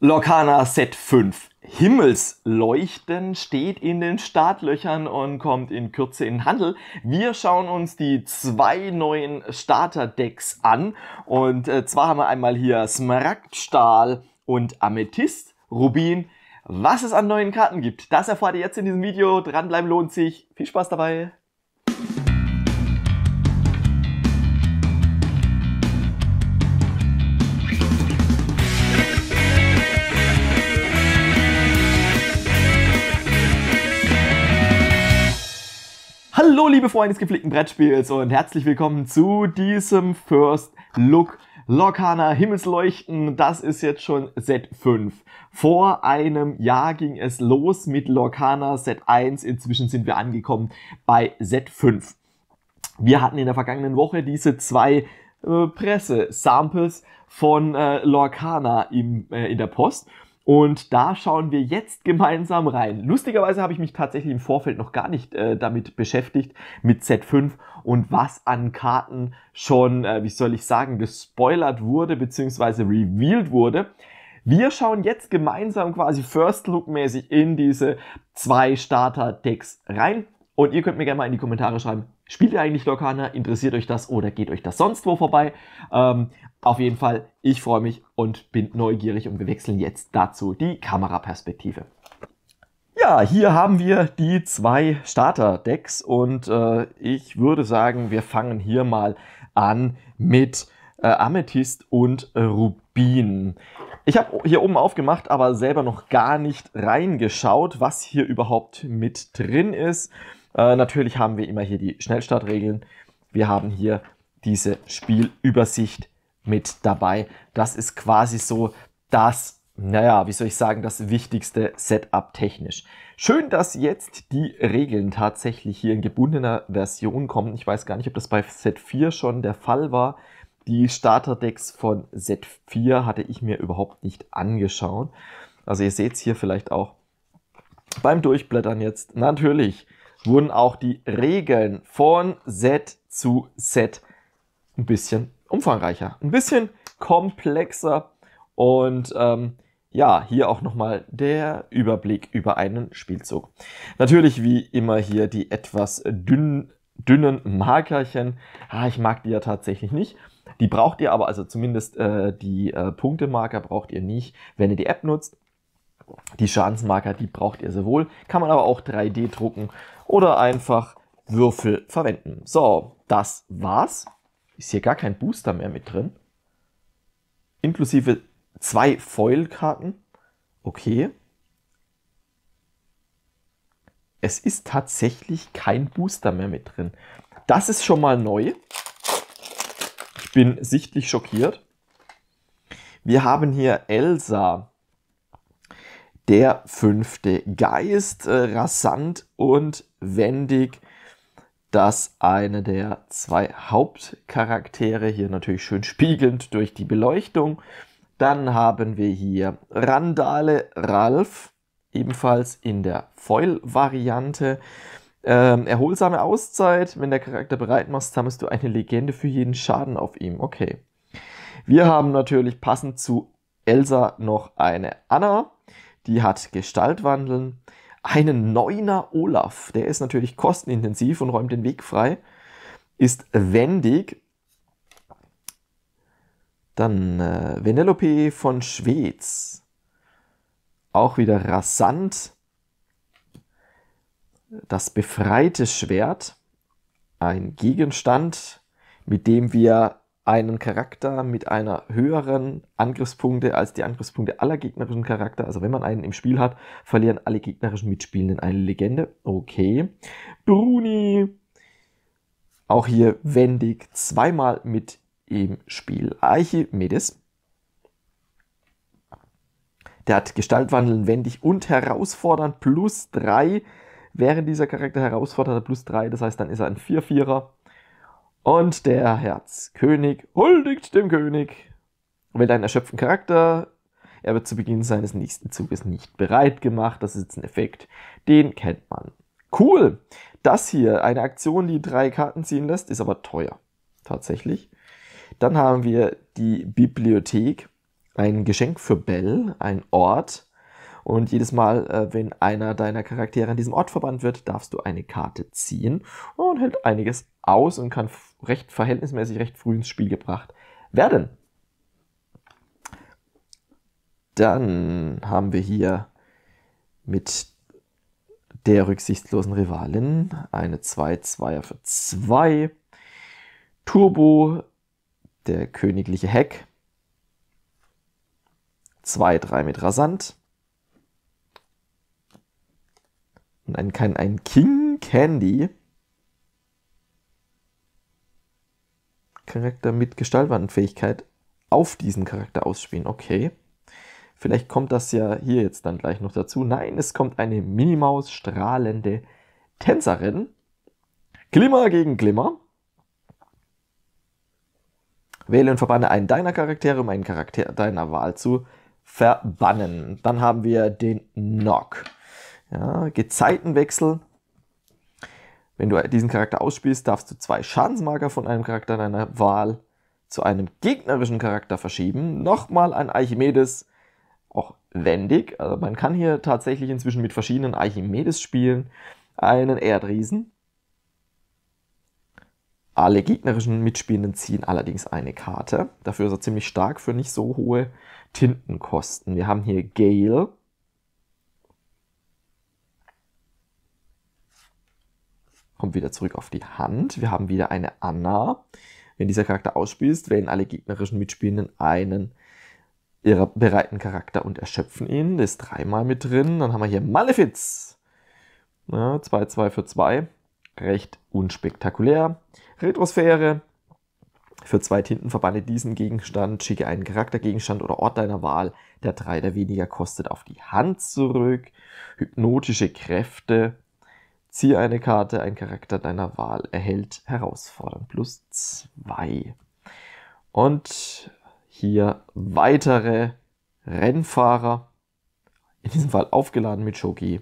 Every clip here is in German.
Lorcana Set 5 Himmelsleuchten steht in den Startlöchern und kommt in Kürze in den Handel. Wir schauen uns die zwei neuen Starter-Decks an und äh, zwar haben wir einmal hier Smaragdstahl und Amethyst, Rubin. Was es an neuen Karten gibt, das erfahrt ihr jetzt in diesem Video. Dranbleiben lohnt sich. Viel Spaß dabei! liebe Freunde des gepflegten Brettspiels und herzlich willkommen zu diesem First Look Lokana Himmelsleuchten. Das ist jetzt schon Set 5. Vor einem Jahr ging es los mit Lokana Set 1. Inzwischen sind wir angekommen bei Set 5. Wir hatten in der vergangenen Woche diese zwei äh, Presse-Samples von äh, Lorcana im, äh, in der Post. Und da schauen wir jetzt gemeinsam rein. Lustigerweise habe ich mich tatsächlich im Vorfeld noch gar nicht äh, damit beschäftigt, mit Z5 und was an Karten schon, äh, wie soll ich sagen, gespoilert wurde bzw. revealed wurde. Wir schauen jetzt gemeinsam quasi First Look-mäßig in diese zwei Starter-Decks rein. Und ihr könnt mir gerne mal in die Kommentare schreiben, Spielt ihr eigentlich Lokana? Interessiert euch das oder geht euch das sonst wo vorbei? Ähm, auf jeden Fall, ich freue mich und bin neugierig und wir wechseln jetzt dazu die Kameraperspektive. Ja, hier haben wir die zwei Starter-Decks und äh, ich würde sagen, wir fangen hier mal an mit äh, Amethyst und äh, Rubin. Ich habe hier oben aufgemacht, aber selber noch gar nicht reingeschaut, was hier überhaupt mit drin ist. Äh, natürlich haben wir immer hier die Schnellstartregeln. Wir haben hier diese Spielübersicht mit dabei. Das ist quasi so das, naja, wie soll ich sagen, das wichtigste Setup technisch. Schön, dass jetzt die Regeln tatsächlich hier in gebundener Version kommen. Ich weiß gar nicht, ob das bei Set 4 schon der Fall war. Die Starterdecks von Set 4 hatte ich mir überhaupt nicht angeschaut. Also ihr seht es hier vielleicht auch beim Durchblättern jetzt. Natürlich wurden auch die Regeln von Set zu Set ein bisschen umfangreicher, ein bisschen komplexer und ähm, ja, hier auch nochmal der Überblick über einen Spielzug. Natürlich wie immer hier die etwas dünn, dünnen Markerchen. Ah, ich mag die ja tatsächlich nicht. Die braucht ihr aber, also zumindest äh, die äh, Punktemarker braucht ihr nicht, wenn ihr die App nutzt. Die Schadensmarker, die braucht ihr sowohl. Kann man aber auch 3D drucken oder einfach Würfel verwenden. So, das war's ist hier gar kein Booster mehr mit drin. Inklusive zwei Foil-Karten. Okay. Es ist tatsächlich kein Booster mehr mit drin. Das ist schon mal neu. Ich bin sichtlich schockiert. Wir haben hier Elsa, der fünfte Geist, äh, rasant und wendig dass eine der zwei Hauptcharaktere hier natürlich schön spiegelnd durch die Beleuchtung. Dann haben wir hier Randale Ralf, ebenfalls in der Foil-Variante. Ähm, erholsame Auszeit. Wenn der Charakter bereit machst, sammelst du eine Legende für jeden Schaden auf ihm. Okay. Wir haben natürlich passend zu Elsa noch eine Anna. Die hat Gestaltwandeln einen Neuner Olaf, der ist natürlich kostenintensiv und räumt den Weg frei, ist wendig. Dann äh, Venelope von Schweds, auch wieder rasant. Das befreite Schwert, ein Gegenstand, mit dem wir einen Charakter mit einer höheren Angriffspunkte als die Angriffspunkte aller gegnerischen Charakter. Also wenn man einen im Spiel hat, verlieren alle gegnerischen Mitspielenden eine Legende. Okay. Bruni. Auch hier wendig zweimal mit im Spiel. Archimedes. Der hat Gestaltwandeln wendig und herausfordern plus 3. Während dieser Charakter herausfordert, hat plus 3, das heißt, dann ist er ein 4-4er. Und der Herzkönig huldigt dem König. Wählt einen erschöpften Charakter. Er wird zu Beginn seines nächsten Zuges nicht bereit gemacht. Das ist jetzt ein Effekt, den kennt man. Cool. Das hier, eine Aktion, die drei Karten ziehen lässt, ist aber teuer. Tatsächlich. Dann haben wir die Bibliothek. Ein Geschenk für Bell, ein Ort. Und jedes Mal, äh, wenn einer deiner Charaktere an diesem Ort verbannt wird, darfst du eine Karte ziehen und hält einiges aus und kann recht verhältnismäßig recht früh ins Spiel gebracht werden. Dann haben wir hier mit der rücksichtslosen Rivalin eine 2-2er für 2. Turbo, der königliche Heck. 2-3 mit Rasant. Und ein, ein King Candy Charakter mit Gestaltwandfähigkeit auf diesen Charakter ausspielen. Okay. Vielleicht kommt das ja hier jetzt dann gleich noch dazu. Nein, es kommt eine Minimaus strahlende Tänzerin. Glimmer gegen Glimmer. Wähle und verbanne einen deiner Charaktere, um einen Charakter deiner Wahl zu verbannen. Dann haben wir den Knock. Ja, Gezeitenwechsel. Wenn du diesen Charakter ausspielst, darfst du zwei Schadensmarker von einem Charakter deiner Wahl zu einem gegnerischen Charakter verschieben. Nochmal ein Archimedes, auch wendig. Also man kann hier tatsächlich inzwischen mit verschiedenen Archimedes spielen. Einen Erdriesen. Alle gegnerischen Mitspielenden ziehen allerdings eine Karte. Dafür ist er ziemlich stark für nicht so hohe Tintenkosten. Wir haben hier Gale, kommt wieder zurück auf die Hand. Wir haben wieder eine Anna. Wenn dieser Charakter ausspielst, wählen alle gegnerischen Mitspielenden einen ihrer bereiten Charakter und erschöpfen ihn. Das ist dreimal mit drin. Dann haben wir hier Malefiz. 2-2 für 2. Recht unspektakulär. Retrosphäre. Für zwei Tinten verbanne diesen Gegenstand, schicke einen Charaktergegenstand oder Ort deiner Wahl, der drei oder weniger kostet, auf die Hand zurück. Hypnotische Kräfte. Ziehe eine Karte, ein Charakter deiner Wahl erhält herausfordernd plus 2. Und hier weitere Rennfahrer, in diesem Fall aufgeladen mit Shogi.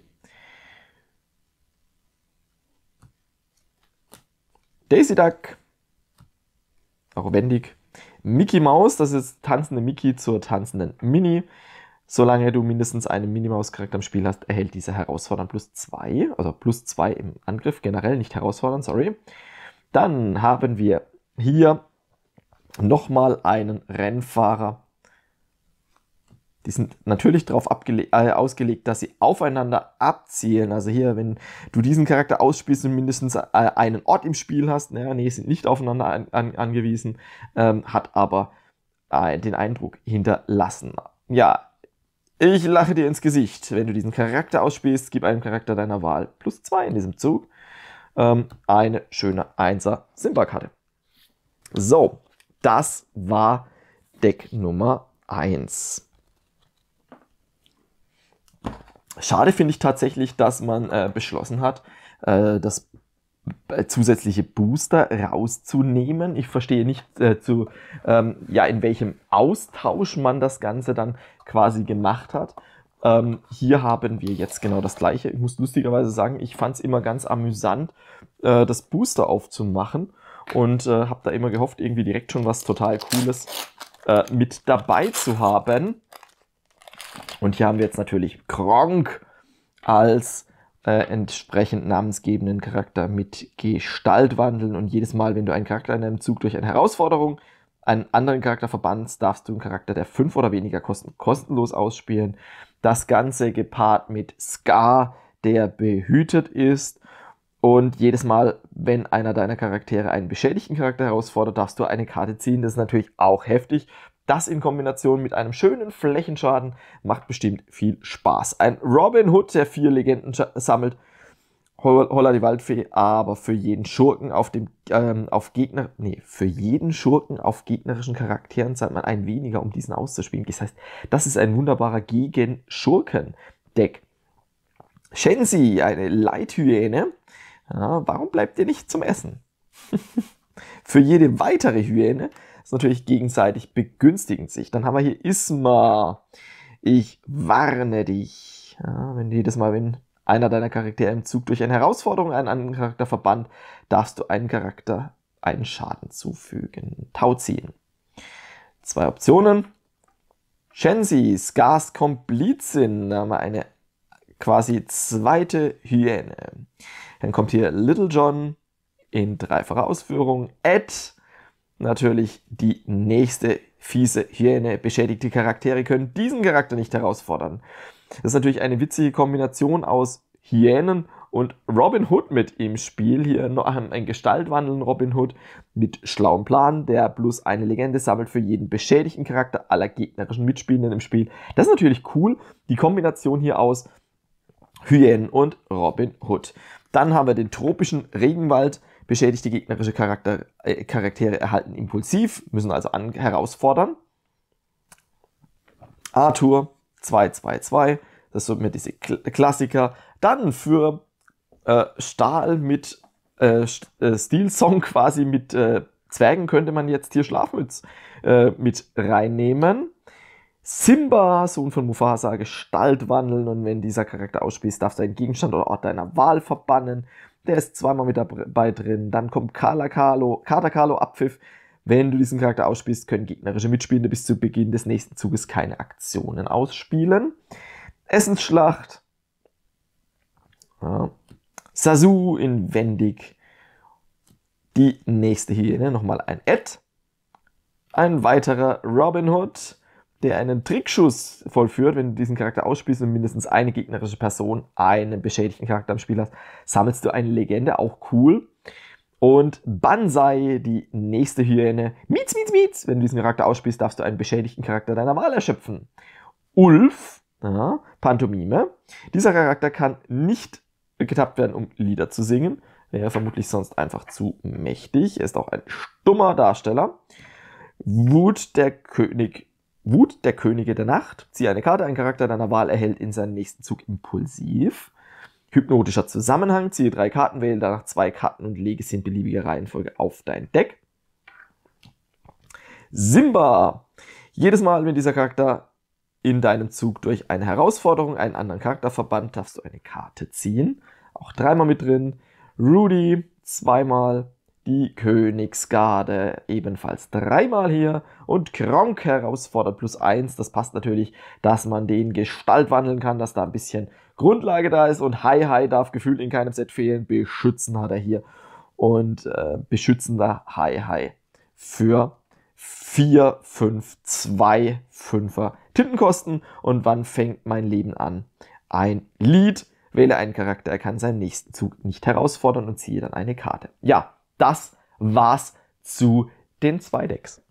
Daisy Duck, auch wendig. Mickey Maus, das ist tanzende Mickey zur tanzenden Mini. Solange du mindestens einen Minimaus-Charakter im Spiel hast, erhält dieser Herausfordern plus 2, also plus 2 im Angriff generell, nicht herausfordern, sorry. Dann haben wir hier nochmal einen Rennfahrer. Die sind natürlich darauf äh, ausgelegt, dass sie aufeinander abzielen. Also hier, wenn du diesen Charakter ausspielst und mindestens äh, einen Ort im Spiel hast, naja, nee, sind nicht aufeinander an an angewiesen, ähm, hat aber äh, den Eindruck hinterlassen. Ja, ich lache dir ins Gesicht. Wenn du diesen Charakter ausspielst, gib einem Charakter deiner Wahl plus zwei in diesem Zug. Ähm, eine schöne 1er Simba-Karte. So, das war Deck Nummer 1. Schade finde ich tatsächlich, dass man äh, beschlossen hat, äh, das äh, zusätzliche Booster rauszunehmen. Ich verstehe nicht äh, zu, ähm, ja, in welchem Austausch man das Ganze dann quasi gemacht hat. Ähm, hier haben wir jetzt genau das gleiche. Ich muss lustigerweise sagen, ich fand es immer ganz amüsant, äh, das Booster aufzumachen und äh, habe da immer gehofft, irgendwie direkt schon was total Cooles äh, mit dabei zu haben. Und hier haben wir jetzt natürlich Kronk als äh, entsprechend namensgebenden Charakter mit Gestalt wandeln. Und jedes Mal, wenn du einen Charakter in einem Zug durch eine Herausforderung einen anderen Charakter verbannst, darfst du einen Charakter, der fünf oder weniger kosten, kostenlos ausspielen. Das Ganze gepaart mit Scar, der behütet ist. Und jedes Mal, wenn einer deiner Charaktere einen beschädigten Charakter herausfordert, darfst du eine Karte ziehen. Das ist natürlich auch heftig. Das in Kombination mit einem schönen Flächenschaden macht bestimmt viel Spaß. Ein Robin Hood, der vier Legenden sammelt. Holla die Waldfee, aber für jeden Schurken auf dem ähm, auf Gegner, nee, für jeden Schurken auf gegnerischen Charakteren zahlt man ein weniger, um diesen auszuspielen. Das heißt, das ist ein wunderbarer gegen Schurken Deck. Shenzi, eine Leithyäne. Ja, warum bleibt ihr nicht zum Essen? für jede weitere Hyäne ist natürlich gegenseitig begünstigend sich. Dann haben wir hier Isma. Ich warne dich. Ja, wenn jedes Mal, wenn einer deiner Charaktere im Zug durch eine Herausforderung einen anderen Charakter verbannt, darfst du einem Charakter einen Schaden zufügen. Tau ziehen. Zwei Optionen. Shensi, Scars Komplizin, da haben wir eine quasi zweite Hyäne. Dann kommt hier Little John in dreifacher Ausführung. Ed, natürlich die nächste fiese Hyäne. Beschädigte Charaktere können diesen Charakter nicht herausfordern. Das ist natürlich eine witzige Kombination aus Hyänen und Robin Hood mit im Spiel. Hier noch ein Gestaltwandeln Robin Hood mit schlauem Plan, der plus eine Legende sammelt für jeden beschädigten Charakter aller gegnerischen Mitspielenden im Spiel. Das ist natürlich cool, die Kombination hier aus Hyänen und Robin Hood. Dann haben wir den tropischen Regenwald Beschädigte gegnerische Charakter, äh, Charaktere erhalten impulsiv, müssen also an, herausfordern. Arthur 222, das sind mir diese Kl Klassiker. Dann für äh, Stahl mit äh, Stil-Song äh, quasi mit äh, Zwergen könnte man jetzt hier Schlafmütz äh, mit reinnehmen. Simba, Sohn von Mufasa, Gestalt wandeln und wenn dieser Charakter ausspielst, darf deinen Gegenstand oder Ort deiner Wahl verbannen der ist zweimal mit dabei drin. Dann kommt Carla Carlo, Carter Carlo Abpfiff. Wenn du diesen Charakter ausspielst, können gegnerische Mitspielende bis zu Beginn des nächsten Zuges keine Aktionen ausspielen. Essensschlacht. Ja. Sasu inwendig. Die nächste Hyäne, nochmal ein Ed. Ein weiterer Robin Hood der einen Trickschuss vollführt, wenn du diesen Charakter ausspielst und mindestens eine gegnerische Person einen beschädigten Charakter am Spiel hast, sammelst du eine Legende, auch cool. Und Banzai, die nächste Hyäne, Mietz, Mietz, Mietz, wenn du diesen Charakter ausspielst, darfst du einen beschädigten Charakter deiner Wahl erschöpfen. Ulf, ja, Pantomime, dieser Charakter kann nicht getappt werden, um Lieder zu singen. Wäre vermutlich sonst einfach zu mächtig. Er ist auch ein stummer Darsteller. Wut, der König Wut der Könige der Nacht. Ziehe eine Karte, ein Charakter deiner Wahl erhält in seinem nächsten Zug impulsiv. Hypnotischer Zusammenhang. Ziehe drei Karten, wähle danach zwei Karten und lege sie in beliebiger Reihenfolge auf dein Deck. Simba. Jedes Mal, wenn dieser Charakter in deinem Zug durch eine Herausforderung einen anderen Charakter verbannt, darfst du eine Karte ziehen. Auch dreimal mit drin. Rudy zweimal die Königsgarde ebenfalls dreimal hier und Kronk herausfordert plus eins. Das passt natürlich, dass man den Gestalt wandeln kann, dass da ein bisschen Grundlage da ist und Hi Hi darf gefühlt in keinem Set fehlen. Beschützen hat er hier und äh, beschützender Hi Hi für 4, 5, 2, 5er Tintenkosten. Und wann fängt mein Leben an? Ein Lied. Wähle einen Charakter, er kann seinen nächsten Zug nicht herausfordern und ziehe dann eine Karte. Ja, das war's zu den zwei Decks.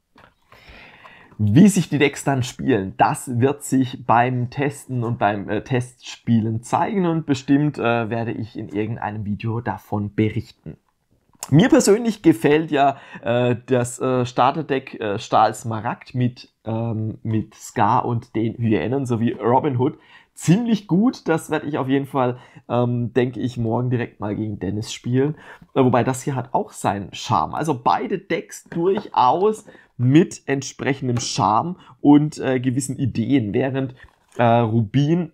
Wie sich die Decks dann spielen, das wird sich beim Testen und beim äh, Testspielen zeigen und bestimmt äh, werde ich in irgendeinem Video davon berichten. Mir persönlich gefällt ja äh, das äh, Starterdeck äh, Stahl Smaragd mit, ähm, mit Scar und den Hyänen sowie Robin Hood ziemlich gut. Das werde ich auf jeden Fall, ähm, denke ich, morgen direkt mal gegen Dennis spielen. Äh, wobei das hier hat auch seinen Charme. Also beide Decks durchaus mit entsprechendem Charme und äh, gewissen Ideen, während äh, Rubin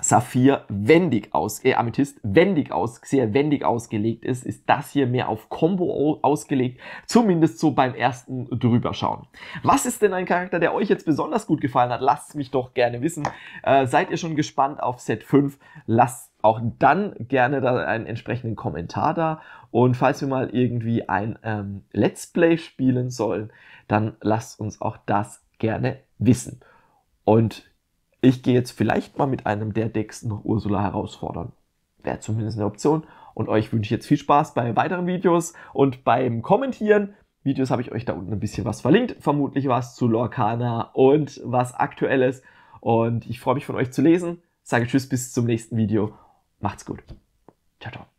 Saphir wendig aus, äh, Amethyst wendig aus, sehr wendig ausgelegt ist, ist das hier mehr auf Combo ausgelegt, zumindest so beim ersten drüber schauen. Was ist denn ein Charakter, der euch jetzt besonders gut gefallen hat? Lasst mich doch gerne wissen. Äh, seid ihr schon gespannt auf Set 5? Lasst auch dann gerne da einen entsprechenden Kommentar da. Und falls wir mal irgendwie ein ähm, Let's Play spielen sollen, dann lasst uns auch das gerne wissen. Und ich gehe jetzt vielleicht mal mit einem der Decks noch Ursula herausfordern. Wäre zumindest eine Option. Und euch wünsche ich jetzt viel Spaß bei weiteren Videos und beim Kommentieren. Videos habe ich euch da unten ein bisschen was verlinkt. Vermutlich was zu Lorcana und was Aktuelles. Und ich freue mich von euch zu lesen. Sage Tschüss, bis zum nächsten Video. Macht's gut. Ciao, ciao.